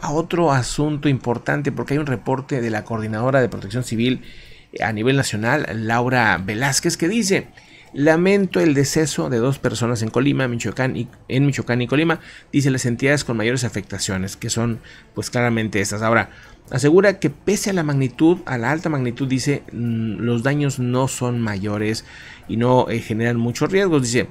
a otro asunto importante, porque hay un reporte de la Coordinadora de Protección Civil eh, a nivel nacional, Laura Velázquez, que dice, lamento el deceso de dos personas en Colima, Michoacán y, en Michoacán y Colima, dice las entidades con mayores afectaciones, que son pues claramente estas. Ahora, asegura que pese a la magnitud, a la alta magnitud, dice, mm, los daños no son mayores y no eh, generan muchos riesgos, dice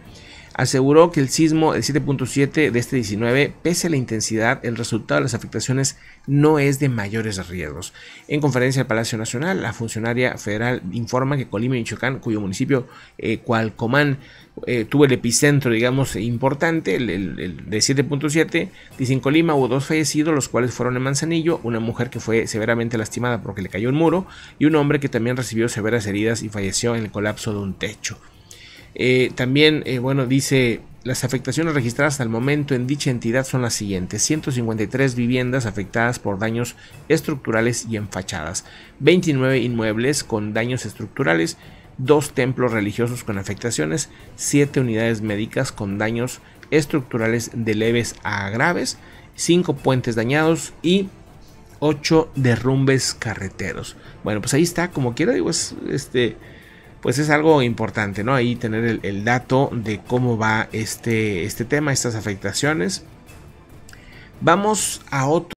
aseguró que el sismo de 7.7 de este 19, pese a la intensidad, el resultado de las afectaciones no es de mayores riesgos. En conferencia del Palacio Nacional, la funcionaria federal informa que Colima y Michoacán, cuyo municipio eh, Cualcomán eh, tuvo el epicentro, digamos, importante, el, de 7.7, dice en Colima hubo dos fallecidos, los cuales fueron en Manzanillo, una mujer que fue severamente lastimada porque le cayó un muro y un hombre que también recibió severas heridas y falleció en el colapso de un techo. Eh, también, eh, bueno, dice, las afectaciones registradas al momento en dicha entidad son las siguientes. 153 viviendas afectadas por daños estructurales y en fachadas. 29 inmuebles con daños estructurales. 2 templos religiosos con afectaciones. 7 unidades médicas con daños estructurales de leves a graves. 5 puentes dañados y 8 derrumbes carreteros. Bueno, pues ahí está. Como quiera, digo, es este pues es algo importante, ¿no? Ahí tener el, dato de cómo va este, este tema, estas afectaciones. Vamos a otro.